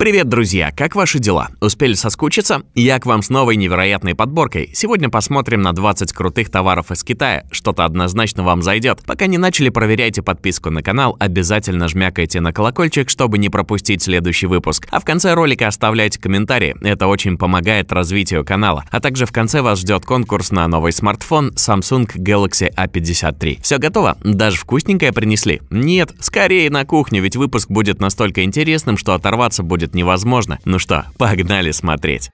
Привет, друзья! Как ваши дела? Успели соскучиться? Я к вам с новой невероятной подборкой. Сегодня посмотрим на 20 крутых товаров из Китая. Что-то однозначно вам зайдет. Пока не начали, проверяйте подписку на канал, обязательно жмякайте на колокольчик, чтобы не пропустить следующий выпуск. А в конце ролика оставляйте комментарии, это очень помогает развитию канала. А также в конце вас ждет конкурс на новый смартфон Samsung Galaxy A53. Все готово? Даже вкусненькое принесли? Нет, скорее на кухню, ведь выпуск будет настолько интересным, что оторваться будет сделать невозможно. Ну что, погнали смотреть.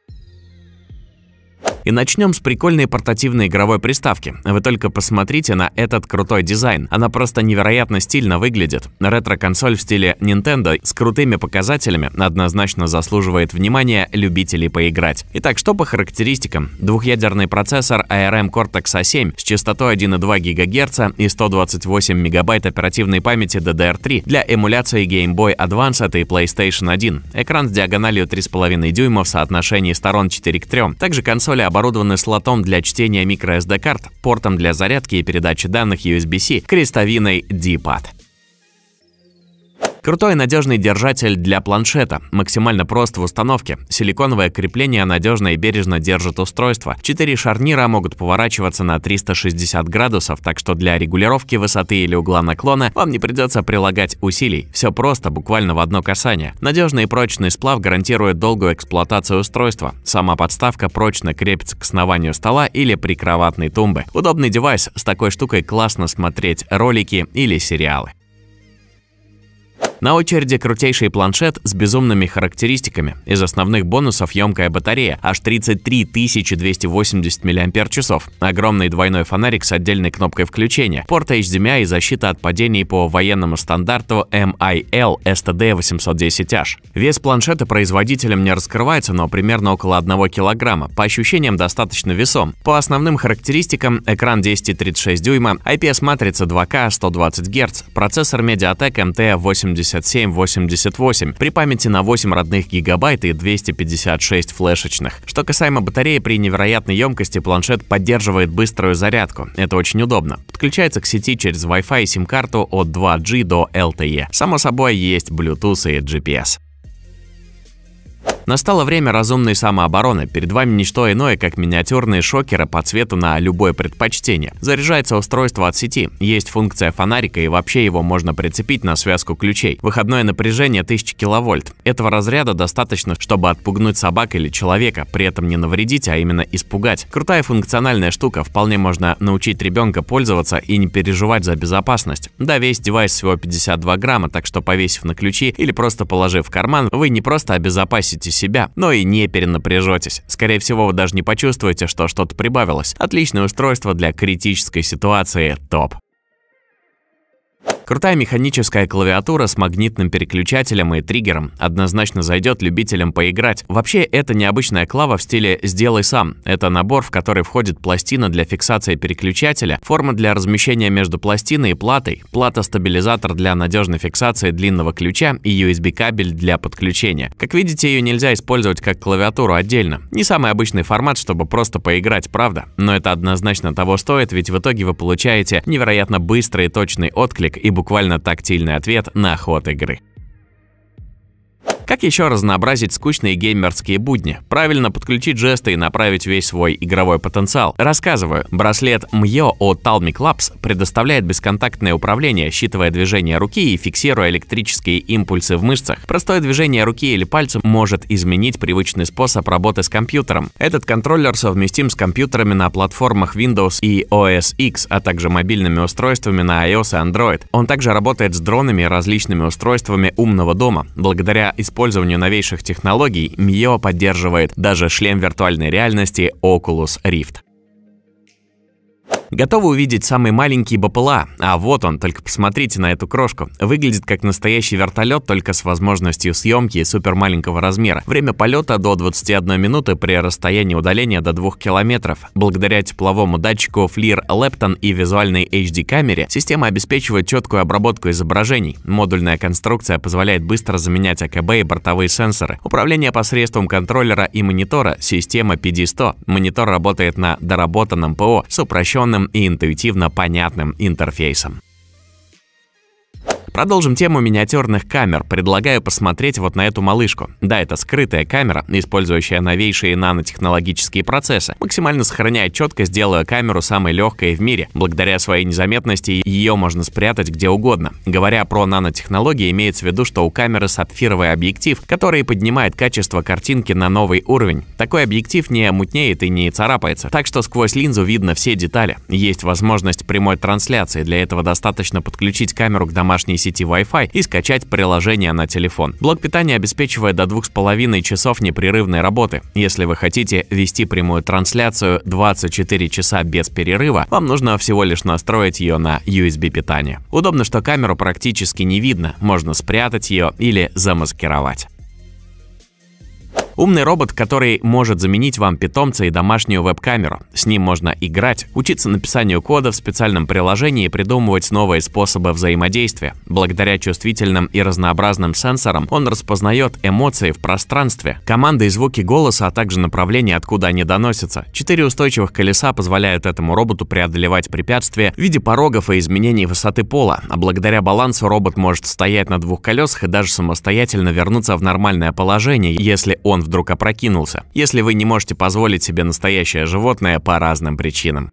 И начнем с прикольной портативной игровой приставки. Вы только посмотрите на этот крутой дизайн. Она просто невероятно стильно выглядит. Ретро-консоль в стиле Nintendo с крутыми показателями однозначно заслуживает внимания любителей поиграть. Итак, что по характеристикам? Двухъядерный процессор ARM Cortex A7 с частотой 1,2 ГГц и 128 МБ оперативной памяти DDR3 для эмуляции Game Boy Advance и PlayStation 1. Экран с диагональю 3,5 дюйма в соотношении сторон 4 к 3. Также консоль консоли оборудованы слотом для чтения microSD-карт, портом для зарядки и передачи данных USB-C, крестовиной D-Pad. Крутой и надежный держатель для планшета. Максимально прост в установке. Силиконовое крепление надежно и бережно держит устройство. Четыре шарнира могут поворачиваться на 360 градусов, так что для регулировки высоты или угла наклона вам не придется прилагать усилий. Все просто, буквально в одно касание. Надежный и прочный сплав гарантирует долгую эксплуатацию устройства. Сама подставка прочно крепится к основанию стола или прикроватной тумбы. Удобный девайс, с такой штукой классно смотреть ролики или сериалы. На очереди крутейший планшет с безумными характеристиками. Из основных бонусов емкая батарея аж 33 280 мАч, огромный двойной фонарик с отдельной кнопкой включения, порт HDMI эм и защита от падений по военному стандарту MIL эм STD810H. Вес планшета производителем не раскрывается, но примерно около 1 кг, по ощущениям достаточно весом. По основным характеристикам экран 10,36 дюйма, IPS-матрица 2К 120 Гц, процессор MediaTek MT80 эм 8788 при памяти на 8 родных гигабайт и 256 флешечных. Что касаемо батареи, при невероятной емкости планшет поддерживает быструю зарядку. Это очень удобно. Подключается к сети через Wi-Fi и сим-карту от 2G до LTE. Само собой, есть Bluetooth и GPS. Настало время разумной самообороны. Перед вами ничто иное, как миниатюрные шокеры по цвету на любое предпочтение. Заряжается устройство от сети, есть функция фонарика и вообще его можно прицепить на связку ключей. Выходное напряжение 1000 киловольт. Этого разряда достаточно, чтобы отпугнуть собак или человека, при этом не навредить, а именно испугать. Крутая функциональная штука, вполне можно научить ребенка пользоваться и не переживать за безопасность. Да, весь девайс всего 52 грамма, так что повесив на ключи или просто положив в карман, вы не просто обезопасите превысите себя, но и не перенапряжетесь. Скорее всего, вы даже не почувствуете, что что-то прибавилось. Отличное устройство для критической ситуации, топ. Крутая механическая клавиатура с магнитным переключателем и триггером однозначно зайдет любителям поиграть. Вообще, это необычная клава в стиле «сделай сам». Это набор, в который входит пластина для фиксации переключателя, форма для размещения между пластиной и платой, плата-стабилизатор для надежной фиксации длинного ключа и USB-кабель для подключения. Как видите, ее нельзя использовать как клавиатуру отдельно. Не самый обычный формат, чтобы просто поиграть, правда? Но это однозначно того стоит, ведь в итоге вы получаете невероятно быстрый и точный отклик и буквально тактильный ответ на ход игры. Как еще разнообразить скучные геймерские будни? Правильно подключить жесты и направить весь свой игровой потенциал. Рассказываю, браслет Mio от Talmic Labs предоставляет бесконтактное управление, считывая движение руки и фиксируя электрические импульсы в мышцах. Простое движение руки или пальца может изменить привычный способ работы с компьютером. Этот контроллер совместим с компьютерами на платформах Windows и OS X, а также мобильными устройствами на iOS и Android. Он также работает с дронами и различными устройствами умного дома. Благодаря использованию использованию новейших технологий, Mio поддерживает даже шлем виртуальной реальности Oculus Rift. Готовы увидеть самый маленький БПЛА. А вот он, только посмотрите на эту крошку. Выглядит как настоящий вертолет, только с возможностью съемки и супер маленького размера. Время полета до 21 минуты при расстоянии удаления до 2 километров. Благодаря тепловому датчику FLIR Lepton и визуальной HD-камере система обеспечивает четкую обработку изображений. Модульная конструкция позволяет быстро заменять АКБ и бортовые сенсоры. Управление посредством контроллера и монитора – система PD100. Монитор работает на доработанном ПО с упрощенным упрощенным и интуитивно понятным интерфейсом. Продолжим тему миниатюрных камер. Предлагаю посмотреть вот на эту малышку. Да, это скрытая камера, использующая новейшие нанотехнологические процессы. Максимально сохраняя четкость, делая камеру самой легкой в мире. Благодаря своей незаметности ее можно спрятать где угодно. Говоря про нанотехнологии, имеется в виду, что у камеры сапфировый объектив, который поднимает качество картинки на новый уровень. Такой объектив не мутнеет и не царапается, так что сквозь линзу видно все детали. Есть возможность прямой трансляции, для этого достаточно подключить камеру к домашней сети Wi-Fi и скачать приложение на телефон. Блок питания обеспечивает до 2,5 часов непрерывной работы. Если вы хотите вести прямую трансляцию 24 часа без перерыва, вам нужно всего лишь настроить ее на USB питание. Удобно, что камеру практически не видно, можно спрятать ее или замаскировать. Умный робот, который может заменить вам питомца и домашнюю веб-камеру. С ним можно играть, учиться написанию кода в специальном приложении и придумывать новые способы взаимодействия. Благодаря чувствительным и разнообразным сенсорам он распознает эмоции в пространстве, команды и звуки голоса, а также направление, откуда они доносятся. Четыре устойчивых колеса позволяют этому роботу преодолевать препятствия в виде порогов и изменений высоты пола, а благодаря балансу робот может стоять на двух колесах и даже самостоятельно вернуться в нормальное положение, если он вдруг опрокинулся, если вы не можете позволить себе настоящее животное по разным причинам.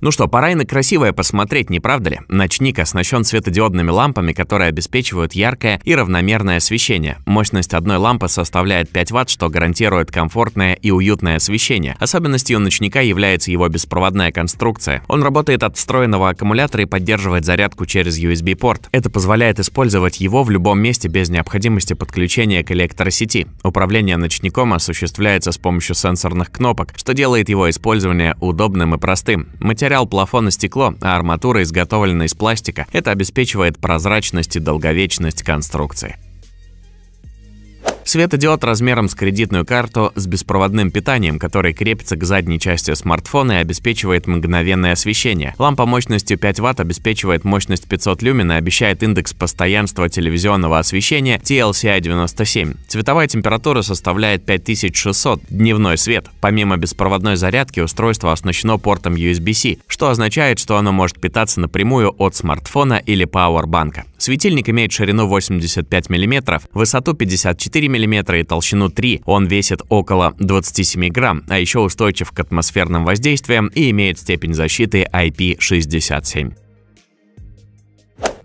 Ну что, пора и на красивое посмотреть, не правда ли? Ночник оснащен светодиодными лампами, которые обеспечивают яркое и равномерное освещение. Мощность одной лампы составляет 5 Вт, что гарантирует комфортное и уютное освещение. Особенностью ночника является его беспроводная конструкция. Он работает от встроенного аккумулятора и поддерживает зарядку через USB-порт. Это позволяет использовать его в любом месте без необходимости подключения к электросети. Управление ночником осуществляется с помощью сенсорных кнопок, что делает его использование удобным и простым. Материал Материал плафона – стекло, а арматура изготовлена из пластика. Это обеспечивает прозрачность и долговечность конструкции. Светодиод размером с кредитную карту с беспроводным питанием, который крепится к задней части смартфона и обеспечивает мгновенное освещение. Лампа мощностью 5 Вт обеспечивает мощность 500 люмен и обещает индекс постоянства телевизионного освещения TLCI 97. А Цветовая температура составляет 5600 дневной свет. Помимо беспроводной зарядки устройство оснащено портом USB-C, что означает, что оно может питаться напрямую от смартфона или пауэрбанка. Светильник имеет ширину 85 мм, высоту 54 мм и толщину 3. Он весит около 27 грамм, а еще устойчив к атмосферным воздействиям и имеет степень защиты IP67.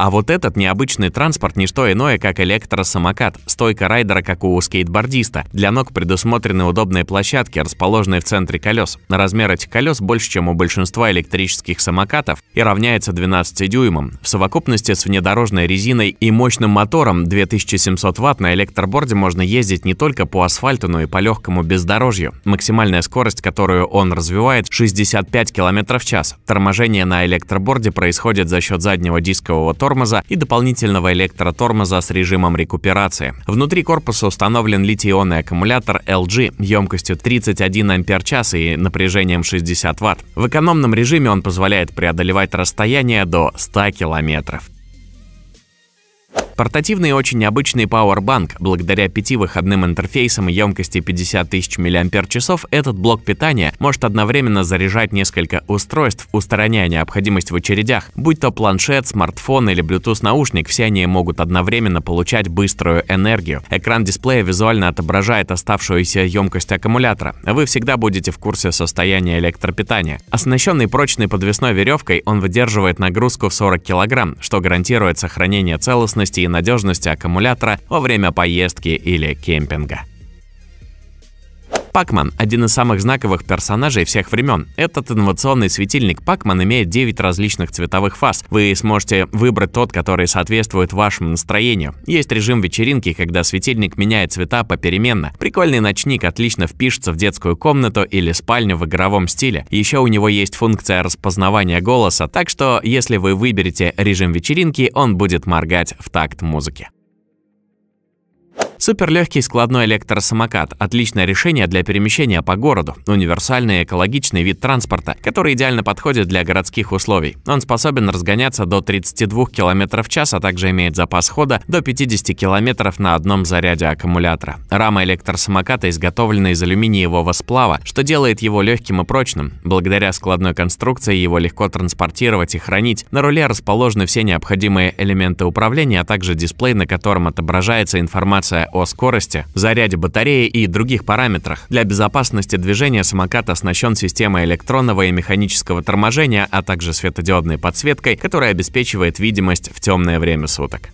А вот этот необычный транспорт – не что иное, как электросамокат, стойка райдера, как у скейтбордиста. Для ног предусмотрены удобные площадки, расположенные в центре колес. На Размер этих колес больше, чем у большинства электрических самокатов и равняется 12 дюймам. В совокупности с внедорожной резиной и мощным мотором 2700 Вт на электроборде можно ездить не только по асфальту, но и по легкому бездорожью. Максимальная скорость, которую он развивает – 65 км в час. Торможение на электроборде происходит за счет заднего дискового тормоза тормоза и дополнительного электротормоза с режимом рекуперации. Внутри корпуса установлен литий-ионный аккумулятор LG емкостью 31 ампер-час и напряжением 60 Вт. В экономном режиме он позволяет преодолевать расстояние до 100 километров. Портативный очень необычный Powerbank. Благодаря пяти выходным интерфейсам и емкости 50 тысяч мАч этот блок питания может одновременно заряжать несколько устройств, устраняя необходимость в очередях. Будь то планшет, смартфон или Bluetooth наушник, все они могут одновременно получать быструю энергию. Экран дисплея визуально отображает оставшуюся емкость аккумулятора. Вы всегда будете в курсе состояния электропитания. Оснащенный прочной подвесной веревкой, он выдерживает нагрузку в 40 кг, что гарантирует сохранение целостности и надежности аккумулятора во время поездки или кемпинга. Пакман – один из самых знаковых персонажей всех времен. Этот инновационный светильник Пакман имеет 9 различных цветовых фаз. Вы сможете выбрать тот, который соответствует вашему настроению. Есть режим вечеринки, когда светильник меняет цвета попеременно. Прикольный ночник отлично впишется в детскую комнату или спальню в игровом стиле. Еще у него есть функция распознавания голоса, так что если вы выберете режим вечеринки, он будет моргать в такт музыки. Суперлегкий складной электросамокат – отличное решение для перемещения по городу, универсальный экологичный вид транспорта, который идеально подходит для городских условий. Он способен разгоняться до 32 км в час, а также имеет запас хода до 50 км на одном заряде аккумулятора. Рама электросамоката изготовлена из алюминиевого сплава, что делает его легким и прочным. Благодаря складной конструкции его легко транспортировать и хранить. На руле расположены все необходимые элементы управления, а также дисплей, на котором отображается информация о скорости, заряде батареи и других параметрах. Для безопасности движения самокат оснащен системой электронного и механического торможения, а также светодиодной подсветкой, которая обеспечивает видимость в темное время суток.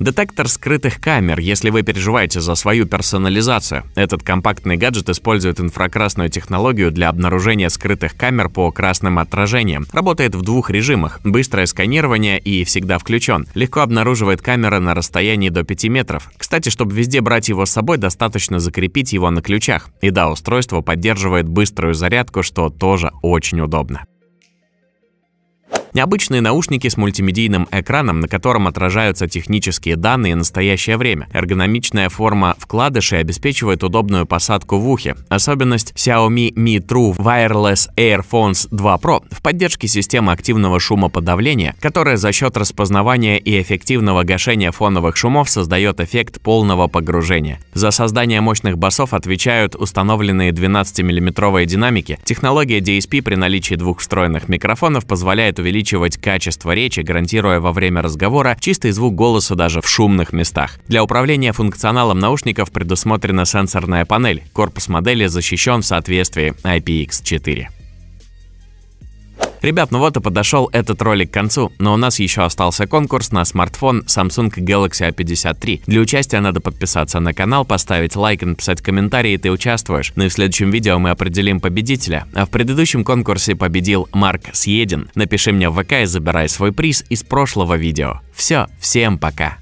Детектор скрытых камер, если вы переживаете за свою персонализацию. Этот компактный гаджет использует инфракрасную технологию для обнаружения скрытых камер по красным отражениям. Работает в двух режимах – быстрое сканирование и всегда включен. Легко обнаруживает камеры на расстоянии до 5 метров. Кстати, чтобы везде брать его с собой, достаточно закрепить его на ключах. И да, устройство поддерживает быструю зарядку, что тоже очень удобно. Необычные наушники с мультимедийным экраном, на котором отражаются технические данные настоящее время. Эргономичная форма вкладышей обеспечивает удобную посадку в ухе. Особенность Xiaomi Mi True Wireless AirPhones 2 Pro в поддержке системы активного шумоподавления, которая за счет распознавания и эффективного гашения фоновых шумов создает эффект полного погружения. За создание мощных басов отвечают установленные 12-миллиметровые динамики. Технология DSP при наличии двух встроенных микрофонов позволяет увеличивать качество речи, гарантируя во время разговора чистый звук голоса даже в шумных местах. Для управления функционалом наушников предусмотрена сенсорная панель. Корпус модели защищен в соответствии IPX4. Ребят, ну вот и подошел этот ролик к концу, но у нас еще остался конкурс на смартфон Samsung Galaxy A53. Для участия надо подписаться на канал, поставить лайк и написать комментарий, и ты участвуешь. Ну и в следующем видео мы определим победителя. А в предыдущем конкурсе победил Марк Съедин. Напиши мне в ВК и забирай свой приз из прошлого видео. Все, всем пока!